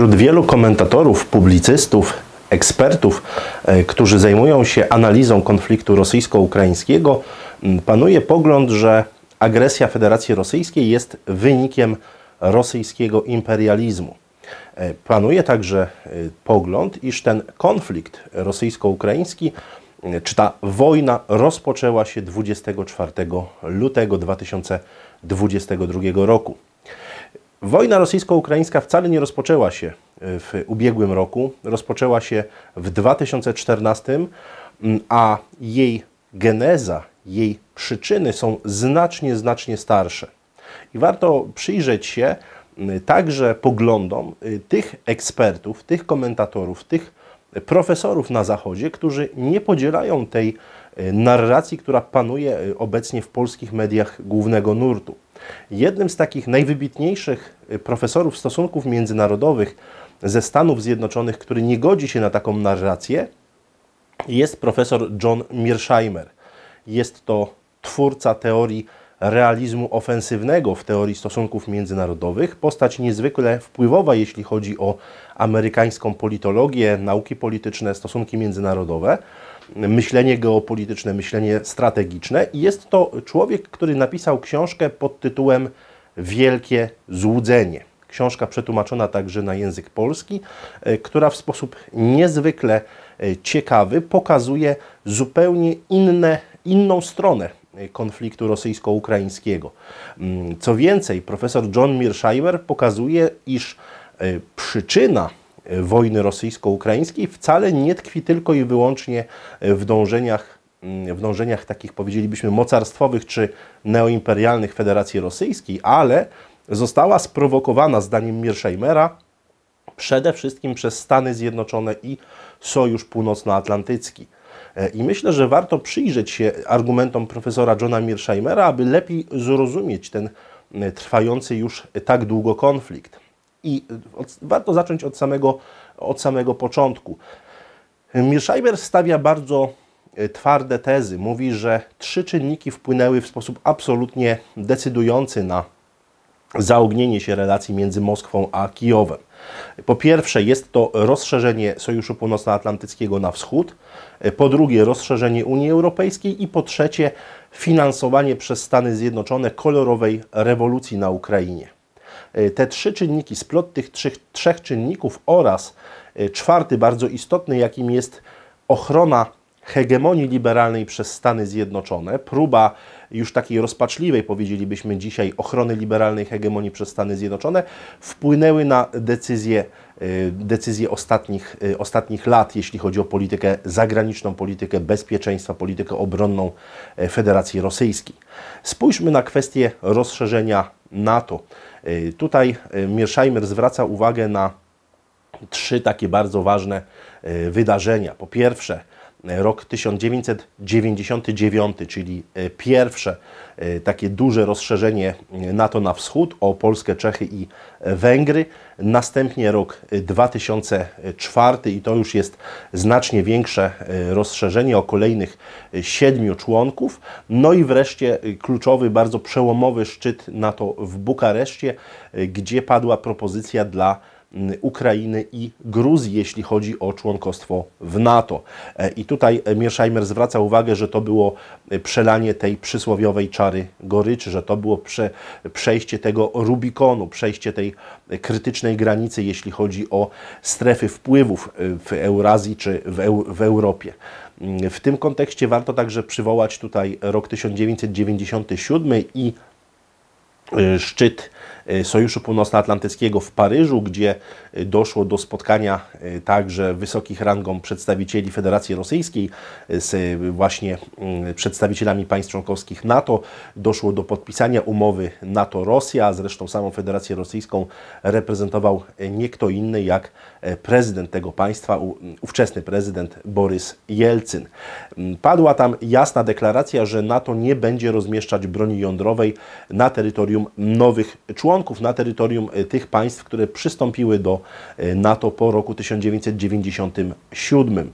Wśród wielu komentatorów, publicystów, ekspertów, e, którzy zajmują się analizą konfliktu rosyjsko-ukraińskiego, panuje pogląd, że agresja Federacji Rosyjskiej jest wynikiem rosyjskiego imperializmu. E, panuje także e, pogląd, iż ten konflikt rosyjsko-ukraiński, czy ta wojna rozpoczęła się 24 lutego 2022 roku. Wojna rosyjsko-ukraińska wcale nie rozpoczęła się e, w ubiegłym roku, rozpoczęła się w 2014, mm, a jej geneza, jej przyczyny są znacznie, znacznie starsze. I warto przyjrzeć się mm, także poglądom e, tych ekspertów, tych komentatorów, tych profesorów na Zachodzie, którzy nie podzielają tej e, narracji, która panuje obecnie w polskich mediach głównego nurtu. Jednym z takich najwybitniejszych y, profesorów stosunków międzynarodowych ze Stanów Zjednoczonych, który nie godzi się na taką narrację, jest profesor John Mearsheimer. Jest to twórca teorii realizmu ofensywnego w teorii stosunków międzynarodowych, postać niezwykle wpływowa, jeśli chodzi o amerykańską politologię, nauki polityczne, stosunki międzynarodowe myślenie geopolityczne, myślenie strategiczne. I jest to człowiek, który napisał książkę pod tytułem Wielkie Złudzenie. Książka przetłumaczona także na język polski, e, która w sposób niezwykle e, ciekawy pokazuje zupełnie inne, inną stronę e, konfliktu rosyjsko-ukraińskiego. Mm, co więcej, profesor John Mearsheimer pokazuje, iż przyczyna wojny rosyjsko-ukraińskiej wcale nie tkwi tylko i wyłącznie w dążeniach, w dążeniach takich powiedzielibyśmy mocarstwowych czy neoimperialnych Federacji Rosyjskiej, ale została sprowokowana zdaniem Miersheimera przede wszystkim przez Stany Zjednoczone i Sojusz Północnoatlantycki. E, I myślę, że warto przyjrzeć się argumentom profesora Johna Mearsheimera, aby lepiej zrozumieć ten e, trwający już tak długo konflikt. I od, warto zacząć od samego, od samego początku. Mirsheimer stawia bardzo e, twarde tezy. Mówi, że trzy czynniki wpłynęły w sposób absolutnie decydujący na zaognienie się relacji między Moskwą a Kijowem. Po pierwsze, jest to rozszerzenie Sojuszu Północnoatlantyckiego na wschód, e, po drugie, rozszerzenie Unii Europejskiej i po trzecie, finansowanie przez Stany Zjednoczone kolorowej rewolucji na Ukrainie. E, te trzy czynniki, splot tych trzech, trzech czynników oraz e, czwarty bardzo istotny, jakim jest ochrona hegemonii liberalnej przez Stany Zjednoczone, próba już takiej rozpaczliwej, powiedzielibyśmy dzisiaj, ochrony liberalnej hegemonii przez Stany Zjednoczone, wpłynęły na decyzje, e, decyzje ostatnich, ostatnich lat, jeśli chodzi o politykę zagraniczną, politykę bezpieczeństwa, politykę obronną Federacji Rosyjskiej. Spójrzmy na kwestię rozszerzenia NATO. E, tutaj e, Mearsheimer zwraca uwagę na trzy takie bardzo ważne e, wydarzenia. Po pierwsze, rok 1999, czyli e, pierwsze e, takie duże rozszerzenie e, NATO na wschód o Polskę, Czechy i Węgry. Następnie rok 2004 i to już jest znacznie większe rozszerzenie o kolejnych siedmiu członków. No i wreszcie kluczowy, bardzo przełomowy szczyt NATO w Bukareszcie, gdzie padła propozycja dla Mm, Ukrainy i Gruzji, jeśli chodzi o członkostwo w NATO. E, I tutaj Mearsheimer zwraca uwagę, że to było e, przelanie tej przysłowiowej czary goryczy, że to było prze, przejście tego Rubikonu, przejście tej krytycznej granicy, jeśli chodzi o strefy wpływów e, w Eurazji czy w, w Europie. Mm, w tym kontekście warto także przywołać tutaj rok 1997 i Y, szczyt y, Sojuszu Północnoatlantyckiego w Paryżu, gdzie y, doszło do spotkania także wysokich rangą przedstawicieli Federacji Rosyjskiej z właśnie przedstawicielami państw członkowskich NATO. Doszło do podpisania umowy NATO-Rosja, zresztą samą Federację Rosyjską reprezentował nie kto inny jak E, prezydent tego państwa, ówczesny prezydent Borys Jelcyn. Mm, padła tam jasna deklaracja, że NATO nie będzie rozmieszczać broni jądrowej na terytorium nowych członków, na terytorium e, tych państw, które przystąpiły do e, NATO po roku 1997.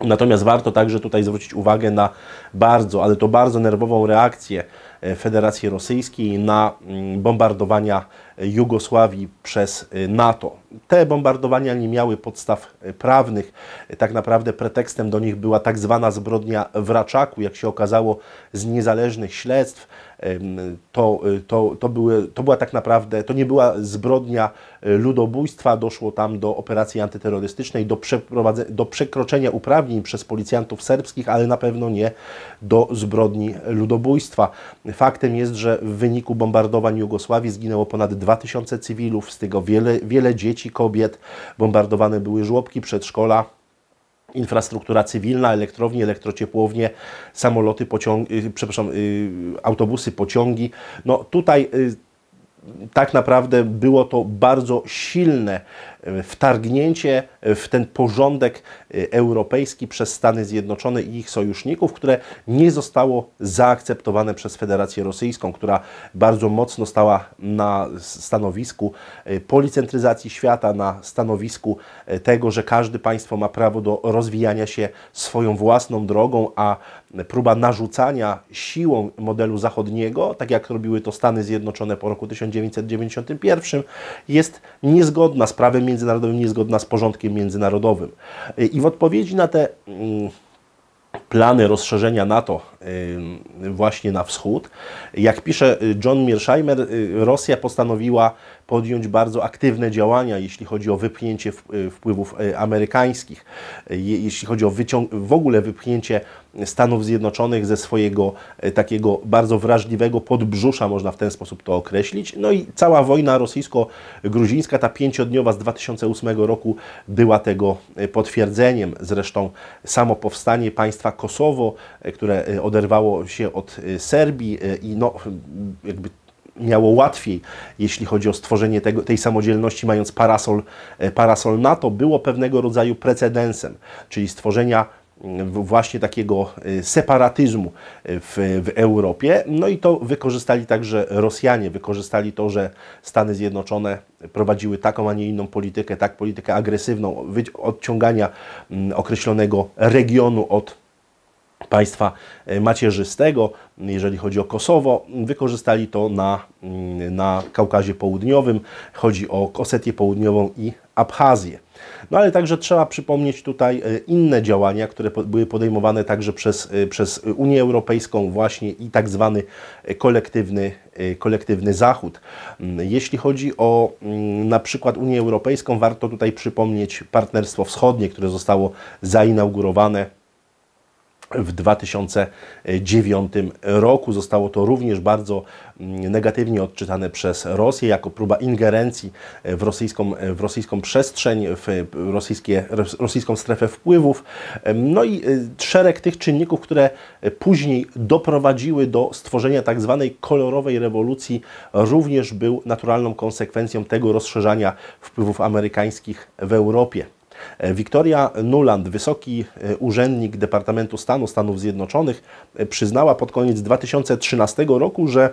Natomiast warto także tutaj zwrócić uwagę na bardzo, ale to bardzo nerwową reakcję e, Federacji Rosyjskiej na mm, bombardowania Jugosławii przez e, NATO. Te bombardowania nie miały podstaw e, prawnych. Tak naprawdę pretekstem do nich była tak zwana zbrodnia w Raczaku, jak się okazało z niezależnych śledztw to, y, to, to, były, to była tak naprawdę, to nie była zbrodnia y, ludobójstwa, doszło tam do operacji antyterrorystycznej, do, do przekroczenia uprawnień przez policjantów serbskich, ale na pewno nie do zbrodni ludobójstwa. Faktem jest, że w wyniku bombardowań Jugosławii zginęło ponad 2000 cywilów, z tego wiele, wiele dzieci, kobiet, bombardowane były żłobki, przedszkola, infrastruktura cywilna, elektrownie, elektrociepłownie, samoloty, pociągi, y, przepraszam, y, autobusy, pociągi. No tutaj y, tak naprawdę było to bardzo silne wtargnięcie w ten porządek e, europejski przez Stany Zjednoczone i ich sojuszników, które nie zostało zaakceptowane przez Federację Rosyjską, która bardzo mocno stała na stanowisku e, policentryzacji świata, na stanowisku e, tego, że każdy państwo ma prawo do rozwijania się swoją własną drogą, a próba narzucania siłą modelu zachodniego, tak jak robiły to Stany Zjednoczone po roku 1991, jest niezgodna z prawem międzynarodowym międzynarodowym niezgodna z porządkiem międzynarodowym. I w odpowiedzi na te mm, plany rozszerzenia NATO właśnie na wschód. Jak pisze y, John Mearsheimer, y, Rosja postanowiła podjąć bardzo aktywne działania, jeśli chodzi o wypchnięcie y, wpływów y, amerykańskich, jeśli chodzi o w ogóle wypchnięcie Stanów Zjednoczonych ze swojego y, takiego bardzo wrażliwego podbrzusza, można w ten sposób to określić. No i cała wojna rosyjsko-gruzińska, ta pięciodniowa z 2008 roku była tego potwierdzeniem. Zresztą samo powstanie państwa Kosowo, które oderwało się od Serbii i no jakby miało łatwiej, jeśli chodzi o stworzenie tego, tej samodzielności, mając parasol, e, parasol NATO, było pewnego rodzaju precedensem, czyli stworzenia mm, właśnie takiego e, separatyzmu e, w, w, Europie. No i to wykorzystali także Rosjanie. Wykorzystali to, że Stany Zjednoczone prowadziły taką, a nie inną politykę, tak politykę agresywną, odciągania mm, określonego regionu od państwa e, macierzystego, jeżeli chodzi o Kosowo, wykorzystali to na, mm, na Kaukazie Południowym. Chodzi o Osetię Południową i Abchazję. No ale także trzeba przypomnieć tutaj e, inne działania, które były podejmowane także przez, e, przez Unię Europejską właśnie i tak zwany kolektywny, kolektywny Zachód. Mm, jeśli chodzi o mm, na przykład Unię Europejską, warto tutaj przypomnieć Partnerstwo Wschodnie, które zostało zainaugurowane w 2009 roku. Zostało to również bardzo mm, negatywnie odczytane przez Rosję jako próba ingerencji w rosyjską, w rosyjską przestrzeń, w rosyjskie, rosyjską strefę wpływów. No i y, szereg tych czynników, które później doprowadziły do stworzenia tak zwanej kolorowej rewolucji, również był naturalną konsekwencją tego rozszerzania wpływów amerykańskich w Europie. E, Wiktoria Nuland, wysoki e, urzędnik Departamentu Stanu Stanów Zjednoczonych, e, przyznała pod koniec 2013 roku, że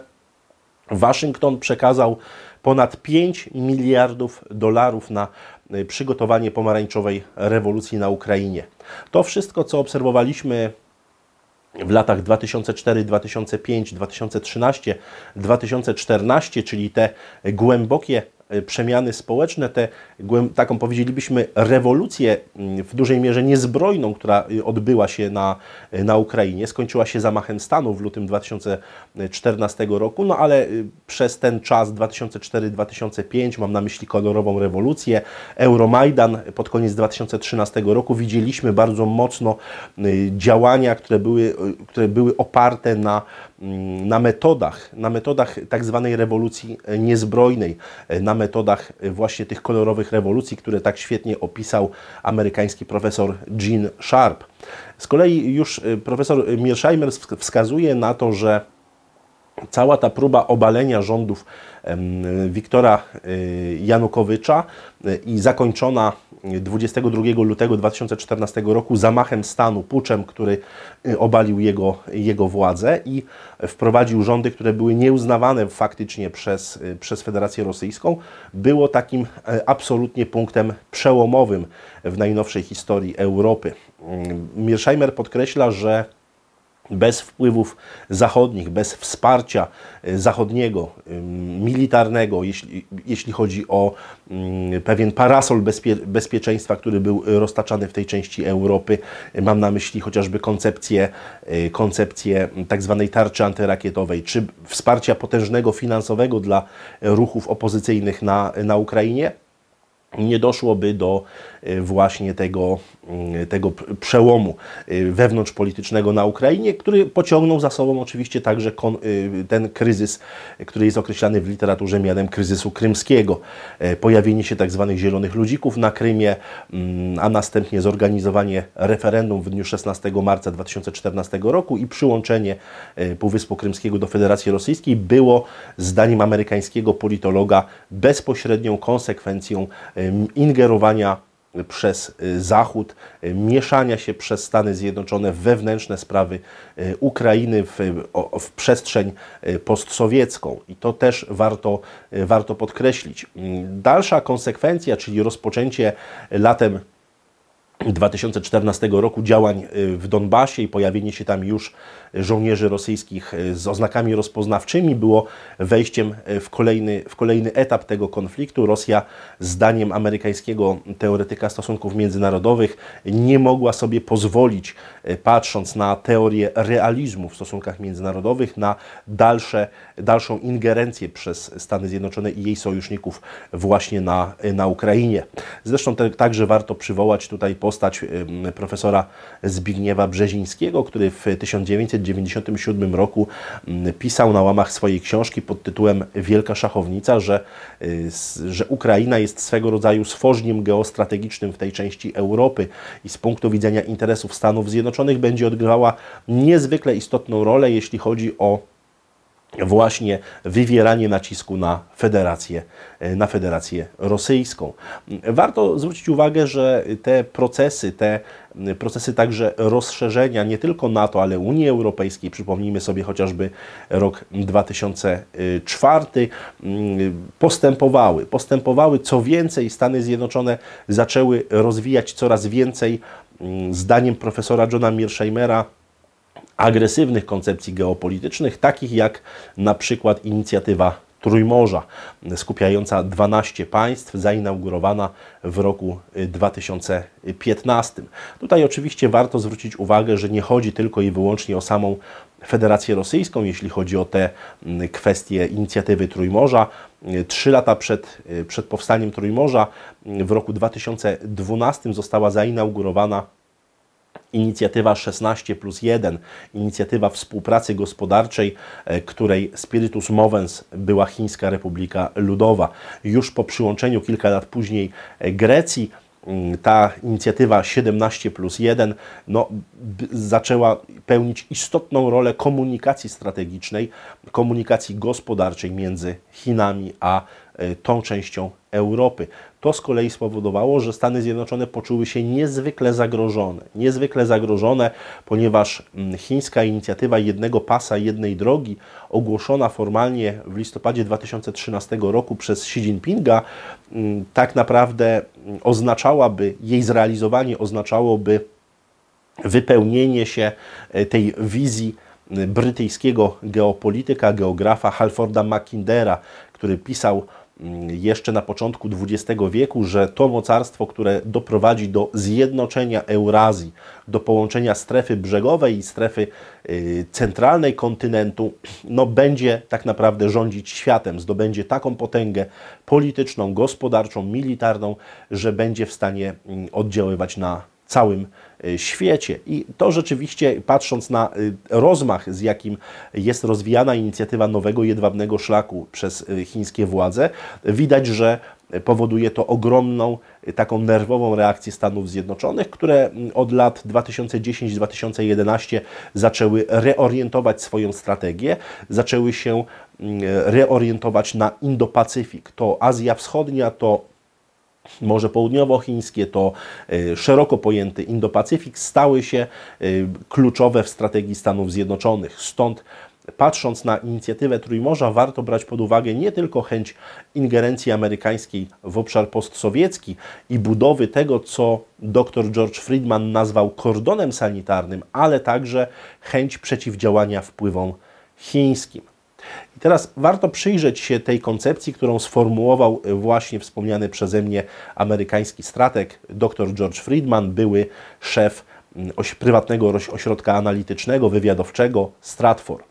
Waszyngton przekazał ponad 5 miliardów dolarów na przygotowanie pomarańczowej rewolucji na Ukrainie. To wszystko, co obserwowaliśmy w latach 2004, 2005, 2013, 2014, czyli te głębokie przemiany społeczne, te taką powiedzielibyśmy rewolucję mm, w dużej mierze niezbrojną, która y, odbyła się na, y, na Ukrainie. Skończyła się zamachem stanu w lutym 2014 roku, no ale y, przez ten czas 2004-2005, mam na myśli kolorową rewolucję, Euromajdan pod koniec 2013 roku widzieliśmy bardzo mocno działania, które były, które były oparte na, mm, na metodach, na metodach tak zwanej rewolucji niezbrojnej, na metodach właśnie tych kolorowych rewolucji, które tak świetnie opisał amerykański profesor Gene Sharp. Z kolei już y, profesor Mearsheimer wskazuje na to, że cała ta próba obalenia rządów Wiktora e, Janukowycza e, i zakończona 22 e, lutego 2014 roku zamachem stanu, puczem, który obalił jego, jego władzę i wprowadził rządy, które były nieuznawane faktycznie przez, przez Federację Rosyjską, było takim absolutnie punktem przełomowym w najnowszej historii Europy. Mearsheimer podkreśla, że bez wpływów zachodnich, bez wsparcia y, zachodniego, militarnego, jeśli, jeśli chodzi o pewien parasol bezpie, bezpieczeństwa, który był roztaczany w tej części Europy. Mam na myśli chociażby koncepcję, y, koncepcję tak zwanej tarczy antyrakietowej, czy wsparcia potężnego finansowego dla ruchów opozycyjnych na, na Ukrainie. Nie doszłoby do E, właśnie tego, mm, tego przełomu e, wewnątrzpolitycznego na Ukrainie, który pociągnął za sobą oczywiście także e, ten kryzys, który jest określany w literaturze mianem kryzysu krymskiego. Pojawienie się tzw. Tak zielonych ludzików na Krymie, mm, a następnie zorganizowanie referendum w dniu 16 marca 2014 roku i przyłączenie Półwyspu Krymskiego do Federacji Rosyjskiej było, zdaniem amerykańskiego politologa, bezpośrednią konsekwencją ingerowania przez y, Zachód, y, mieszania się przez Stany Zjednoczone w wewnętrzne sprawy y, Ukrainy, w, w przestrzeń postsowiecką. I to też warto, warto podkreślić. Mm, dalsza konsekwencja, czyli rozpoczęcie latem 2014 roku działań y, w Donbasie i pojawienie się tam już żołnierzy rosyjskich y, z oznakami rozpoznawczymi było wejściem y, w kolejny, w kolejny etap tego konfliktu. Rosja, zdaniem amerykańskiego teoretyka stosunków międzynarodowych, nie mogła sobie pozwolić, patrząc na teorię realizmu w stosunkach międzynarodowych, na dalsze, dalszą ingerencję przez Stany Zjednoczone i jej sojuszników właśnie na, na Ukrainie. Zresztą te, także warto przywołać tutaj postać profesora Zbigniewa Brzezińskiego, który w 1997 roku pisał na łamach swojej książki pod tytułem Wielka Szachownica, że, y, że Ukraina jest swego rodzaju sfożniem geostrategicznym w tej części Europy i z punktu widzenia interesów Stanów Zjednoczonych będzie odgrywała niezwykle istotną rolę, jeśli chodzi o właśnie wywieranie nacisku na federację, e, na federację rosyjską. Warto zwrócić uwagę, że te procesy, te procesy także rozszerzenia nie tylko NATO, ale Unii Europejskiej, przypomnijmy sobie chociażby rok 2004, postępowały. Postępowały, co więcej Stany Zjednoczone zaczęły rozwijać coraz więcej, zdaniem profesora Johna Mearsheimer'a, agresywnych koncepcji geopolitycznych, takich jak na przykład inicjatywa Trójmorza, skupiająca 12 państw, zainaugurowana w roku 2015. Y, Tutaj oczywiście warto zwrócić uwagę, że nie chodzi tylko i wyłącznie o samą Federację Rosyjską, jeśli chodzi o te mm, kwestie inicjatywy Trójmorza. Y, trzy lata przed, y, przed powstaniem Trójmorza w roku 2012 została zainaugurowana inicjatywa 16 plus 1, inicjatywa współpracy gospodarczej, e, której spiritus movens była Chińska Republika Ludowa. Już po przyłączeniu kilka lat później e, Grecji mm, ta inicjatywa 17 plus 1 no, zaczęła pełnić istotną rolę komunikacji strategicznej, komunikacji gospodarczej między Chinami a e, tą częścią Europy. To z kolei spowodowało, że Stany Zjednoczone poczuły się niezwykle zagrożone. Niezwykle zagrożone, ponieważ mm, chińska inicjatywa jednego pasa, jednej drogi, ogłoszona formalnie w listopadzie 2013 roku przez Xi Jinpinga, mm, tak naprawdę mm, oznaczałaby, jej zrealizowanie oznaczałoby wypełnienie się e, tej wizji brytyjskiego geopolityka, geografa Halforda Mackindera, który pisał jeszcze na początku XX wieku, że to mocarstwo, które doprowadzi do zjednoczenia Eurazji, do połączenia strefy brzegowej i strefy y, centralnej kontynentu, no będzie tak naprawdę rządzić światem, zdobędzie taką potęgę polityczną, gospodarczą, militarną, że będzie w stanie mm, oddziaływać na całym e, świecie. I to rzeczywiście, patrząc na e, rozmach, z jakim jest rozwijana inicjatywa nowego jedwabnego szlaku przez e, chińskie władze, widać, że powoduje to ogromną taką nerwową reakcję Stanów Zjednoczonych, które mm, od lat 2010-2011 zaczęły reorientować swoją strategię, zaczęły się mm, reorientować na Indo-Pacyfik. To Azja Wschodnia, to Morze Południowochińskie, to e, szeroko pojęty Indo-Pacyfik stały się e, kluczowe w strategii Stanów Zjednoczonych. Stąd Patrząc na inicjatywę Trójmorza, warto brać pod uwagę nie tylko chęć ingerencji amerykańskiej w obszar postsowiecki i budowy tego, co dr George Friedman nazwał kordonem sanitarnym, ale także chęć przeciwdziałania wpływom chińskim. I teraz warto przyjrzeć się tej koncepcji, którą sformułował e, właśnie wspomniany przeze mnie amerykański strateg dr George Friedman, były szef mm, prywatnego ośrodka analitycznego, wywiadowczego Stratfor.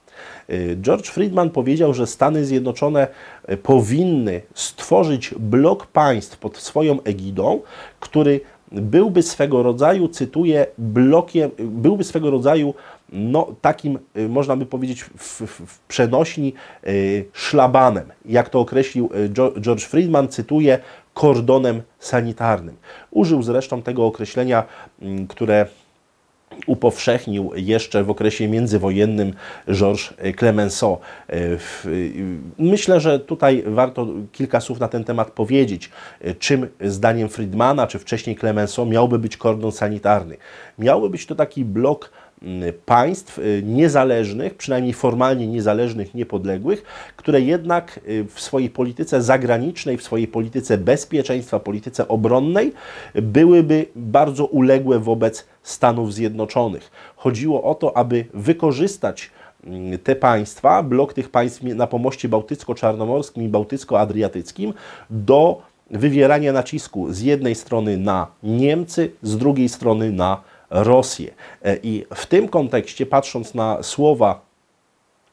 E, George Friedman powiedział, że Stany Zjednoczone e, powinny stworzyć blok państw pod swoją egidą, który byłby swego rodzaju, cytuję, blokiem, byłby swego rodzaju no, takim, y, można by powiedzieć, w, w przenośni y, szlabanem. Jak to określił y, George Friedman, cytuję, kordonem sanitarnym. Użył zresztą tego określenia, mm, które upowszechnił jeszcze w okresie międzywojennym Georges Clemenceau. Myślę, że tutaj warto kilka słów na ten temat powiedzieć. Czym zdaniem Friedmana, czy wcześniej Clemenceau miałby być kordon sanitarny? Miałby być to taki blok Y, państw y, niezależnych, przynajmniej formalnie niezależnych, niepodległych, które jednak y, w swojej polityce zagranicznej, w swojej polityce bezpieczeństwa, polityce obronnej byłyby bardzo uległe wobec Stanów Zjednoczonych. Chodziło o to, aby wykorzystać te państwa, blok tych państw na pomoście bałtycko-czarnomorskim i bałtycko-adriatyckim do wywierania nacisku z jednej strony na Niemcy, z drugiej strony na Rosję. E, I w tym kontekście, patrząc na słowa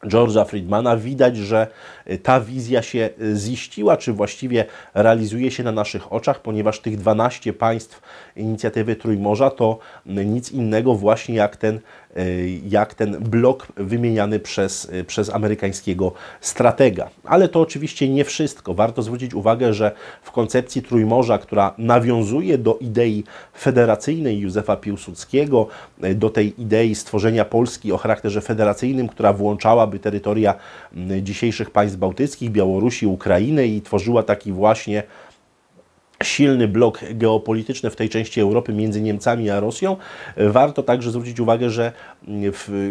George'a Friedmana, widać, że e, ta wizja się e, ziściła, czy właściwie realizuje się na naszych oczach, ponieważ tych 12 państw inicjatywy Trójmorza to nic innego właśnie jak ten Y, jak ten blok wymieniany przez, y, przez amerykańskiego stratega. Ale to oczywiście nie wszystko. Warto zwrócić uwagę, że w koncepcji Trójmorza, która nawiązuje do idei federacyjnej Józefa Piłsudskiego, y, do tej idei stworzenia Polski o charakterze federacyjnym, która włączałaby terytoria mm, dzisiejszych państw bałtyckich, Białorusi, Ukrainy i tworzyła taki właśnie silny blok geopolityczny w tej części Europy między Niemcami a Rosją. Warto także zwrócić uwagę, że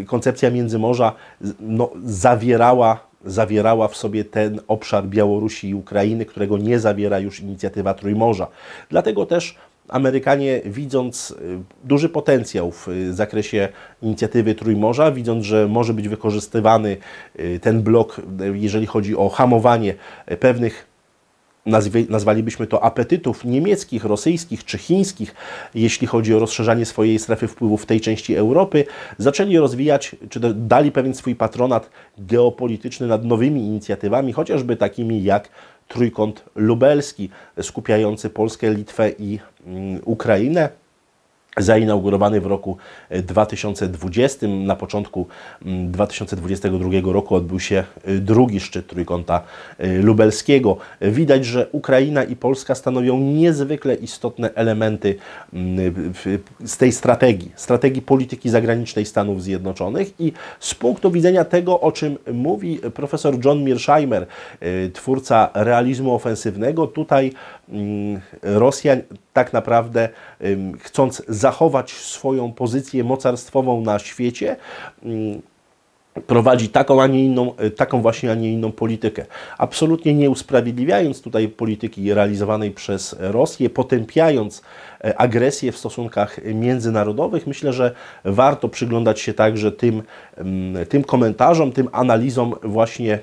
koncepcja Międzymorza no, zawierała zawierała w sobie ten obszar Białorusi i Ukrainy, którego nie zawiera już inicjatywa Trójmorza. Dlatego też Amerykanie, widząc y, duży potencjał w y, zakresie inicjatywy Trójmorza, widząc, że może być wykorzystywany y, ten blok, jeżeli chodzi o hamowanie pewnych nazwalibyśmy to apetytów niemieckich, rosyjskich czy chińskich, jeśli chodzi o rozszerzanie swojej strefy wpływu w tej części Europy, zaczęli rozwijać, czy dali pewien swój patronat geopolityczny nad nowymi inicjatywami, chociażby takimi jak Trójkąt Lubelski, skupiający Polskę, Litwę i mm, Ukrainę zainaugurowany w roku 2020. E, Na początku 2022 mm, roku odbył się e, drugi szczyt trójkąta e, lubelskiego. Widać, że Ukraina i Polska stanowią niezwykle istotne elementy mm, z tej strategii, strategii polityki zagranicznej Stanów Zjednoczonych i z punktu widzenia tego, o czym mówi profesor John Mearsheimer, twórca realizmu ofensywnego, tutaj Mm, Rosja tak naprawdę chcąc zachować swoją pozycję mocarstwową na świecie, mm, prowadzi taką, a nie inną, y, taką właśnie, a nie inną politykę. Absolutnie nie usprawiedliwiając tutaj polityki realizowanej przez Rosję, potępiając E, agresję w stosunkach międzynarodowych. Myślę, że warto przyglądać się także tym, mm, tym komentarzom, tym analizom właśnie e,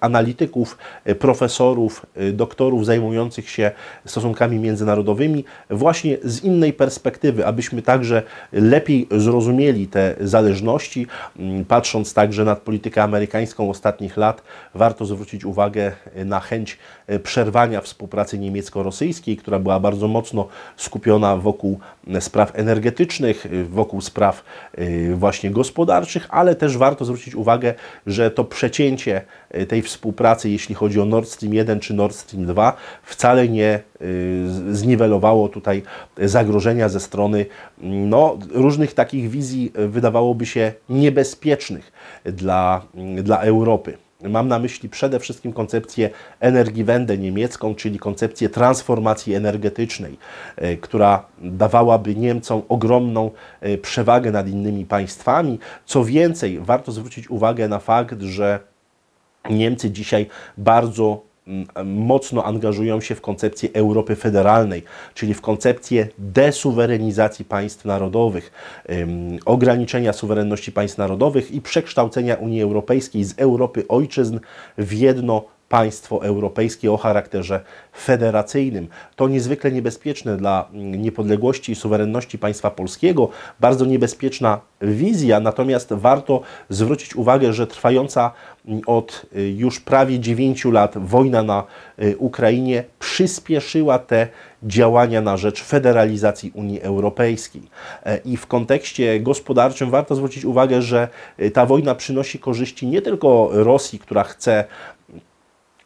analityków, e, profesorów, doktorów zajmujących się stosunkami międzynarodowymi właśnie z innej perspektywy, abyśmy także lepiej zrozumieli te zależności. Mm, patrząc także nad politykę amerykańską ostatnich lat, warto zwrócić uwagę na chęć przerwania współpracy niemiecko-rosyjskiej, która była bardzo mocno skupiona wokół spraw energetycznych, wokół spraw y, właśnie gospodarczych, ale też warto zwrócić uwagę, że to przecięcie y, tej współpracy, jeśli chodzi o Nord Stream 1 czy Nord Stream 2, wcale nie y, zniwelowało tutaj zagrożenia ze strony mm, no, różnych takich wizji, wydawałoby się, niebezpiecznych dla, mm, dla Europy. Mam na myśli przede wszystkim koncepcję Energiewende niemiecką, czyli koncepcję transformacji energetycznej, e, która dawałaby Niemcom ogromną e, przewagę nad innymi państwami. Co więcej, warto zwrócić uwagę na fakt, że Niemcy dzisiaj bardzo mocno angażują się w koncepcję Europy federalnej, czyli w koncepcję desuwerenizacji państw narodowych, ograniczenia suwerenności państw narodowych i przekształcenia Unii Europejskiej z Europy ojczyzn w jedno państwo europejskie o charakterze federacyjnym. To niezwykle niebezpieczne dla mm, niepodległości i suwerenności państwa polskiego, bardzo niebezpieczna wizja, natomiast warto zwrócić uwagę, że trwająca mm, od y, już prawie 9 lat wojna na y, Ukrainie przyspieszyła te działania na rzecz federalizacji Unii Europejskiej. E, I w kontekście gospodarczym warto zwrócić uwagę, że y, ta wojna przynosi korzyści nie tylko Rosji, która chce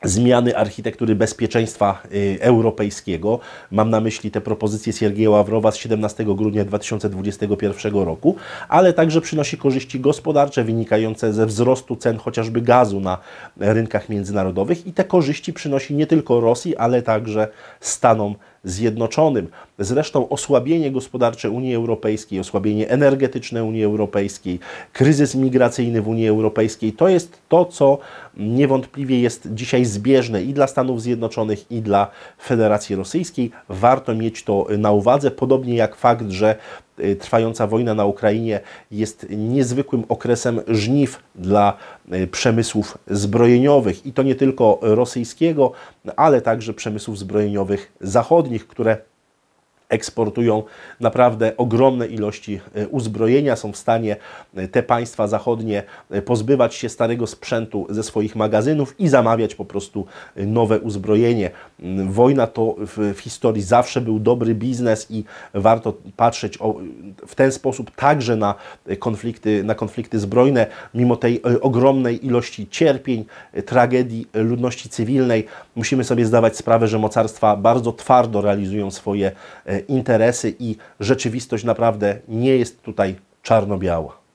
zmiany architektury bezpieczeństwa y, europejskiego. Mam na myśli te propozycje Siergieja Ławrowa z 17 grudnia 2021 roku, ale także przynosi korzyści gospodarcze wynikające ze wzrostu cen chociażby gazu na rynkach międzynarodowych i te korzyści przynosi nie tylko Rosji, ale także Stanom Zjednoczonym. Zjednoczonym. Zresztą osłabienie gospodarcze Unii Europejskiej, osłabienie energetyczne Unii Europejskiej, kryzys migracyjny w Unii Europejskiej to jest to, co niewątpliwie jest dzisiaj zbieżne i dla Stanów Zjednoczonych, i dla Federacji Rosyjskiej. Warto mieć to na uwadze, podobnie jak fakt, że Y, trwająca wojna na Ukrainie jest niezwykłym okresem żniw dla y, przemysłów zbrojeniowych i to nie tylko rosyjskiego, ale także przemysłów zbrojeniowych zachodnich, które eksportują naprawdę ogromne ilości e, uzbrojenia, są w stanie e, te państwa zachodnie e, pozbywać się starego sprzętu ze swoich magazynów i zamawiać po prostu nowe uzbrojenie. Mm, wojna to w, w historii zawsze był dobry biznes i warto patrzeć o, w ten sposób także na konflikty, na konflikty zbrojne, mimo tej ogromnej ilości cierpień, tragedii ludności cywilnej. Musimy sobie zdawać sprawę, że mocarstwa bardzo twardo realizują swoje interesy i rzeczywistość naprawdę nie jest tutaj czarno-biała.